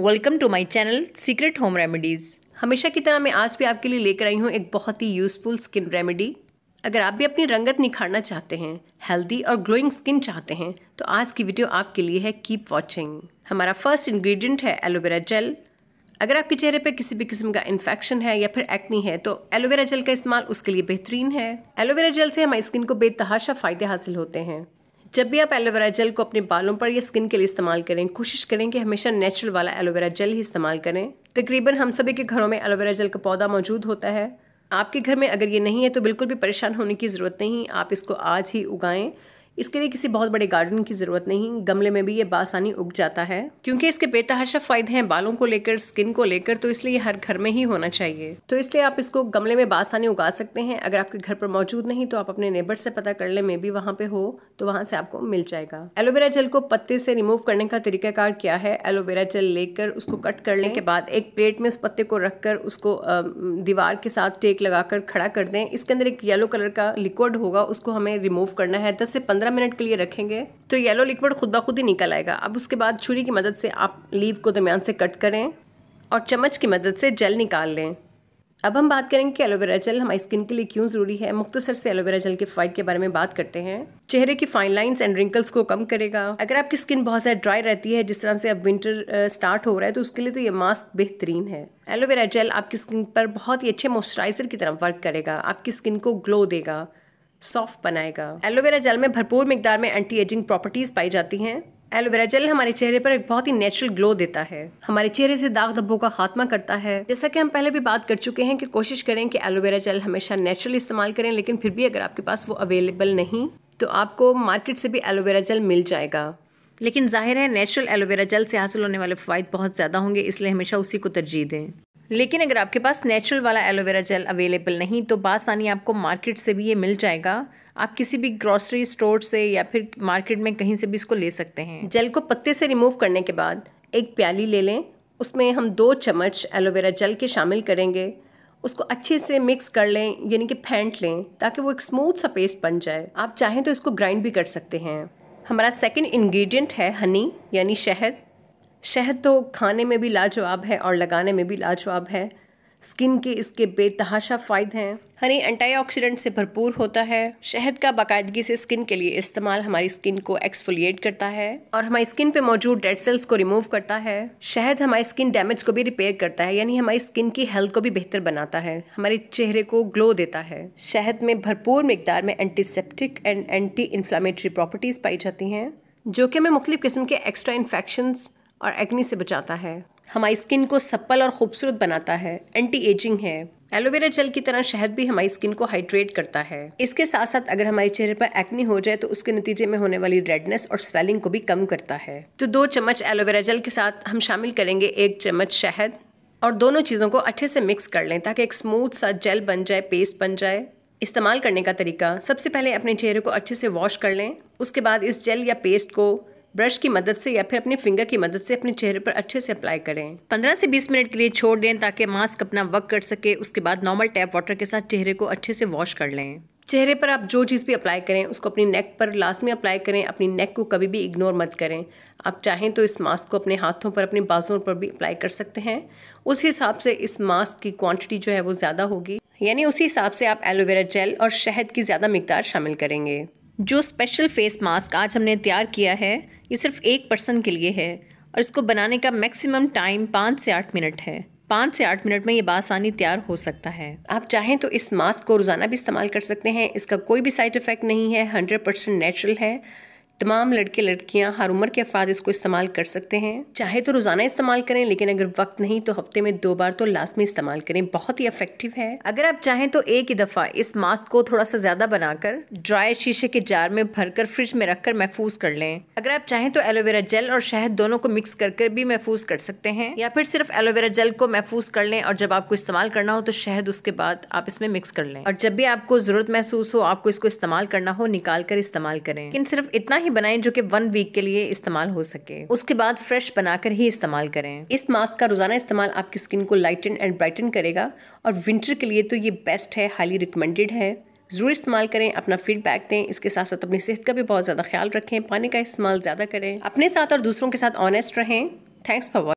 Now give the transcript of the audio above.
welcome to my channel secret home remedies हमेशा की तरह मैं आज भी आपके लिए लेकर आई हूँ एक बहुत ही यूज़फुल स्किन रेमेडी अगर आप भी अपनी रंगत निखारना चाहते हैं हेल्दी और ग्लोइंग स्किन चाहते हैं तो आज की वीडियो आपके लिए है कीप वॉचिंग हमारा फर्स्ट इन्ग्रीडियंट है एलोवेरा जेल अगर आपके चेहरे पर किसी भी किस्म का इन्फेक्शन है या फिर एक्नी है तो एलोवेरा जेल का इस्तेमाल उसके लिए बेहतरीन है एलोवेरा जेल से हमारी स्किन को बेतहाशा फ़ायदे हासिल होते हैं जब भी आप एलोवेरा जेल को अपने बालों पर या स्किन के लिए इस्तेमाल करें कोशिश करें कि हमेशा नेचुरल वाला एलोवेरा जेल ही इस्तेमाल करें तकरीबन हम सभी के घरों में एलोवेरा जेल का पौधा मौजूद होता है आपके घर में अगर ये नहीं है तो बिल्कुल भी परेशान होने की ज़रूरत नहीं आप इसको आज ही उगाएं इसके लिए किसी बहुत बड़े गार्डन की ज़रूरत नहीं गमले में भी ये बासानी उग जाता है क्योंकि इसके बेतहाशा फ़ायदे हैं बालों को लेकर स्किन को लेकर तो इसलिए हर घर में ही होना चाहिए तो इसलिए आप इसको गमले में बासानी उगा सकते हैं अगर आपके घर पर मौजूद नहीं तो आप अपने नेबर से पता कर ले मे भी वहाँ पे हो तो वहाँ से आपको मिल जाएगा एलोवेरा जेल को पत्ते से रिमूव करने का तरीकाकार क्या है एलोवेरा जेल लेकर उसको कट करने के बाद एक प्लेट में उस पत्ते को रखकर उसको दीवार के साथ टेक लगाकर खड़ा कर दें इसके अंदर एक येलो कलर का लिक्विड होगा उसको हमें रिमूव करना है दस से पंद्रह पंद्रह मिनट के लिए रखेंगे तो येलो लिक्विड खुद ब खुद ही निकल आएगा अब उसके बाद छुरी की मदद से आप लीव को दरमियान से कट करें और चम्मच की मदद से जल निकाल लें अब हम बात करेंगे कि एलोवेरा जेल हमारी स्किन के लिए क्यों ज़रूरी है मुख्तसर से एलोवेरा जेल के फ़ायदे के बारे में बात करते हैं चेहरे की फाइन लाइंस एंड रिंकल्स को कम करेगा अगर आपकी स्किन बहुत ज़्यादा ड्राई रहती है जिस तरह से अब विंटर स्टार्ट हो रहा है तो उसके लिए तो ये मास्क बेहतरीन है एलोवेरा जेल आपकी स्किन पर बहुत ही अच्छे मॉइस्चराइजर की तरह वर्क करेगा आपकी स्किन को ग्लो देगा सॉफ्ट बनाएगा एलोवेरा जेल में भरपूर मिकदार में एंटी एजिंग प्रॉपर्टीज पाई जाती हैं एलोवेरा जेल हमारे चेहरे पर एक बहुत ही नेचुरल ग्लो देता है हमारे चेहरे से दाग धब्बों का खात्मा करता है जैसा कि हम पहले भी बात कर चुके हैं कि कोशिश करें कि एलोवेरा जेल हमेशा नेचुरल इस्तेमाल करें लेकिन फिर भी अगर आपके पास वो अवेलेबल नहीं तो आपको मार्केट से भी एलोवेरा जेल मिल जाएगा लेकिन जाहिर है नेचुरल एलोवेरा जेल से हासिल होने वाले फ़ायदे बहुत ज़्यादा होंगे इसलिए हमेशा उसी को तरजीह दें लेकिन अगर आपके पास नेचुरल वाला एलोवेरा जेल अवेलेबल नहीं तो बासानी आपको मार्केट से भी ये मिल जाएगा आप किसी भी ग्रॉसरी स्टोर से या फिर मार्केट में कहीं से भी इसको ले सकते हैं जेल को पत्ते से रिमूव करने के बाद एक प्याली ले लें उसमें हम दो चम्मच एलोवेरा जेल के शामिल करेंगे उसको अच्छे से मिक्स कर लें यानी कि फेंट लें ताकि वो एक स्मूथ सा पेस्ट बन जाए आप चाहें तो इसको ग्राइंड भी कर सकते हैं हमारा सेकेंड इन्ग्रीडियंट है हनी यानी शहद शहद तो खाने में भी लाजवाब है और लगाने में भी लाजवाब है स्किन के इसके बेतहाशा फ़ायदे हैं हनी एंटीऑक्सीडेंट से भरपूर होता है शहद का बाकायदगी से स्किन के लिए इस्तेमाल हमारी स्किन को एक्सफोलिएट करता है और हमारी स्किन पे मौजूद डेड सेल्स को रिमूव करता है शहद हमारी स्किन डैमेज को भी रिपेयर करता है यानी हमारी स्किन की हेल्थ को भी बेहतर बनाता है हमारे चेहरे को ग्लो देता है शहद में भरपूर मकदार में antiseptic and anti inflammatory properties पाई जाती हैं जो कि हमें मुख्तु किस्म के एक्स्ट्रा इन्फेक्शंस और एक्नी से बचाता है हमारी स्किन को सप्पल और खूबसूरत बनाता है एंटी एजिंग है एलोवेरा जेल की तरह शहद भी हमारी स्किन को हाइड्रेट करता है इसके साथ साथ अगर हमारे चेहरे पर एक्नी हो जाए तो उसके नतीजे में होने वाली रेडनेस और स्वेलिंग को भी कम करता है तो दो चम्मच एलोवेरा जेल के साथ हम शामिल करेंगे एक चम्मच शहद और दोनों चीज़ों को अच्छे से मिक्स कर लें ताकि एक स्मूथ सा जेल बन जाए पेस्ट बन जाए इस्तेमाल करने का तरीका सबसे पहले अपने चेहरे को अच्छे से वॉश कर लें उसके बाद इस जेल या पेस्ट को ब्रश की मदद से या फिर अपने फिंगर की मदद से अपने चेहरे पर अच्छे से अप्लाई करें 15 से 20 मिनट के लिए छोड़ दें ताकि मास्क अपना वर्क कर सके उसके बाद नॉर्मल टैप वाटर के साथ चेहरे को अच्छे से वॉश कर लें चेहरे पर आप जो चीज़ भी अप्लाई करें उसको अपनी नेक पर लास्ट में अप्लाई करें अपनी नेक को कभी भी इग्नोर मत करें आप चाहें तो इस मास्क को अपने हाथों पर अपने बाजुओं पर भी अप्लाई कर सकते हैं उस हिसाब से इस मास्क की क्वांटिटी जो है वो ज़्यादा होगी यानी उसी हिसाब से आप एलोवेरा जेल और शहद की ज़्यादा मकदार शामिल करेंगे जो स्पेशल फेस मास्क आज हमने तैयार किया है ये सिर्फ एक पर्सन के लिए है और इसको बनाने का मैक्सिमम टाइम पाँच से आठ मिनट है पाँच से आठ मिनट में ये बासानी तैयार हो सकता है आप चाहें तो इस मास्क को रोज़ाना भी इस्तेमाल कर सकते हैं इसका कोई भी साइड इफ़ेक्ट नहीं है हंड्रेड परसेंट नेचुरल है तमाम लड़के लड़कियां हर उम्र के अफराद इसको इस्तेमाल कर सकते हैं चाहे तो रोज़ाना इस्तेमाल करें लेकिन अगर वक्त नहीं तो हफ्ते में दो बार तो लास्ट में इस्तेमाल करें बहुत ही इफेक्टिव है अगर आप चाहें तो एक ही दफ़ा इस मास्क को थोड़ा सा ज़्यादा बनाकर ड्राई शीशे के जार में भरकर फ्रिज में रखकर महफूज कर लें अगर आप चाहें तो एलोवेरा जेल और शहद दोनों को मिक्स कर कर भी महफूज कर सकते हैं या फिर सिर्फ एलोवेरा जेल को महफूज कर लें और जब आपको इस्तेमाल करना हो तो शहद उसके बाद आप इसमें मिक्स कर लें और जब भी आपको ज़रूरत महसूस हो आपको इसको इस्तेमाल करना हो निकाल कर इस्तेमाल करें लेकिन सिर्फ इतना ही बनाएं जो कि वन वीक के लिए इस्तेमाल हो सके उसके बाद फ्रेश बनाकर ही इस्तेमाल करें इस मास्क का रोजाना इस्तेमाल आपकी स्किन को लाइटन एंड ब्राइटन करेगा और विंटर के लिए तो ये बेस्ट है हाईली रिकमेंडेड है ज़रूर इस्तेमाल करें अपना फीडबैक दें इसके साथ साथ अपनी सेहत का भी बहुत ज़्यादा ख्याल रखें पानी का इस्तेमाल ज़्यादा करें अपने साथ और दूसरों के साथ ऑनेस्ट रहें थैंक्स फॉर